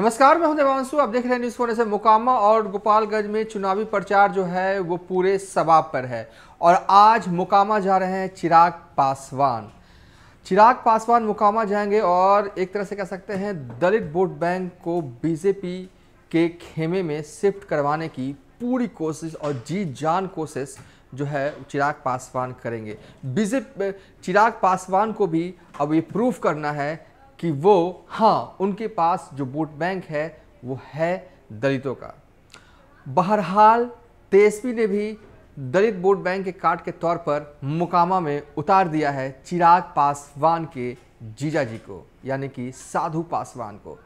नमस्कार मैं हूं देवांशु आप देख रहे हैं न्यूज फोन से मुकामा और गोपालगंज में चुनावी प्रचार जो है वो पूरे सवाब पर है और आज मुकामा जा रहे हैं चिराग पासवान चिराग पासवान मुकामा जाएंगे और एक तरह से कह सकते हैं दलित वोट बैंक को बीजेपी के खेमे में शिफ्ट करवाने की पूरी कोशिश और जी जान कोशिश जो है चिराग पासवान करेंगे बीजेपी चिराग पासवान को भी अब ये प्रूफ करना है कि वो हाँ उनके पास जो वोट बैंक है वो है दलितों का बहरहाल तेजस्वी ने भी दलित वोट बैंक के कार्ड के तौर पर मुकामा में उतार दिया है चिराग पासवान के जीजा जी को यानी कि साधु पासवान को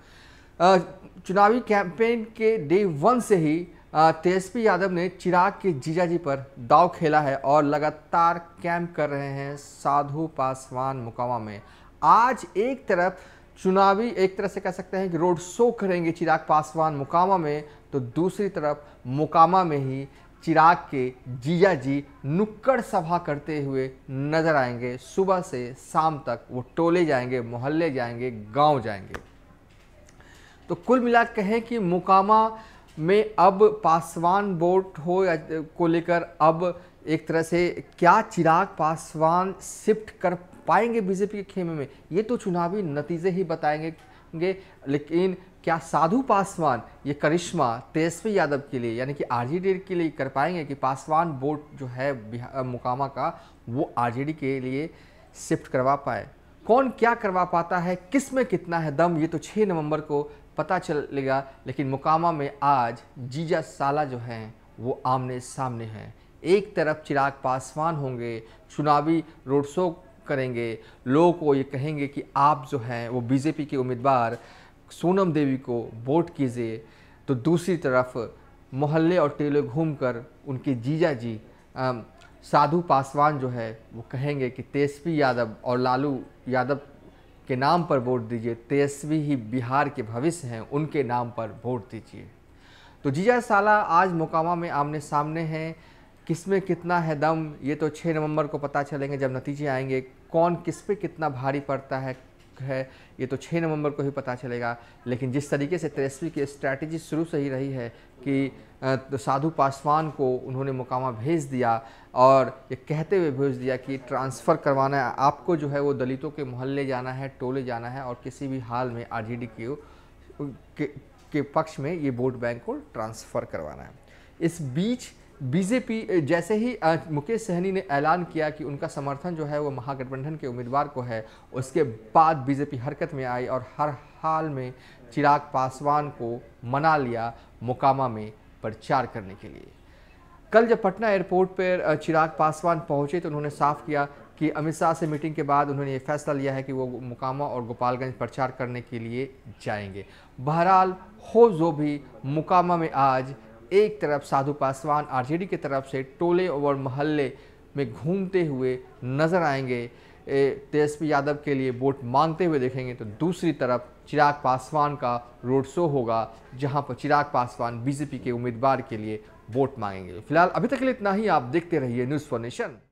चुनावी कैंपेन के डे वन से ही तेजस्वी यादव ने चिराग के जीजा जी पर दाव खेला है और लगातार कैंप कर रहे हैं साधु पासवान मुकामा में आज एक तरफ चुनावी एक तरह से कह सकते हैं कि रोड शो करेंगे चिराग पासवान मुकामा में तो दूसरी तरफ मुकामा में ही चिराग के जीजा जी नुक्कड़ सभा करते हुए नजर आएंगे सुबह से शाम तक वो टोले जाएंगे मोहल्ले जाएंगे गांव जाएंगे तो कुल मिला कहें कि मुकामा में अब पासवान वोट हो या को लेकर अब एक तरह से क्या चिराग पासवान शिफ्ट कर पाएंगे बीजेपी के खेमे में ये तो चुनावी नतीजे ही बताएंगे लेकिन क्या साधु पासवान ये करिश्मा तेजस्वी यादव के लिए यानी कि आरजेडी के लिए कर पाएंगे कि पासवान वोट जो है मुकामा का वो आरजेडी के लिए शिफ्ट करवा पाए कौन क्या करवा पाता है किस में कितना है दम ये तो 6 नवंबर को पता चलेगा लेकिन मुकामा में आज जीजा साला जो हैं वो आमने सामने हैं एक तरफ चिराग पासवान होंगे चुनावी रोड शो करेंगे लोगों को ये कहेंगे कि आप जो हैं वो बीजेपी के उम्मीदवार सोनम देवी को वोट कीजिए तो दूसरी तरफ मोहल्ले और टेले घूमकर उनके जीजा जी साधु पासवान जो है वो कहेंगे कि तेजस्वी यादव और लालू यादव के नाम पर वोट दीजिए तेजस्वी ही बिहार के भविष्य हैं उनके नाम पर वोट दीजिए तो जीजा साला आज मोकामा में आमने सामने हैं किस में कितना है दम ये तो 6 नवंबर को पता चलेंगे जब नतीजे आएंगे कौन किस पे कितना भारी पड़ता है है ये तो 6 नवंबर को ही पता चलेगा लेकिन जिस तरीके से तेजस्वी की स्ट्रैटेजी शुरू से ही रही है कि तो साधु पासवान को उन्होंने मुकामा भेज दिया और ये कहते हुए भेज दिया कि ट्रांसफ़र करवाना है आपको जो है वो दलितों के मोहल्ले जाना है टोले जाना है और किसी भी हाल में आर जी डी के पक्ष में ये वोट बैंक को ट्रांसफ़र करवाना है इस बीच बीजेपी जैसे ही मुकेश सहनी ने ऐलान किया कि उनका समर्थन जो है वो महागठबंधन के उम्मीदवार को है उसके बाद बीजेपी हरकत में आई और हर हाल में चिराग पासवान को मना लिया मोकामा में प्रचार करने के लिए कल जब पटना एयरपोर्ट पर चिराग पासवान पहुंचे तो उन्होंने साफ किया कि अमित शाह से मीटिंग के बाद उन्होंने ये फैसला लिया है कि वो मुकामा और गोपालगंज प्रचार करने के लिए जाएंगे बहरहाल हो जो भी मुकामा में आज एक तरफ साधु पासवान आरजेडी की तरफ से टोले और मोहल्ले में घूमते हुए नजर आएंगे तेजस्वी यादव के लिए वोट मांगते हुए देखेंगे तो दूसरी तरफ चिराग पासवान का रोड शो होगा जहां पर चिराग पासवान बीजेपी के उम्मीदवार के लिए वोट मांगेंगे फिलहाल अभी तक के लिए इतना ही आप देखते रहिए न्यूज़ फॉर नेशन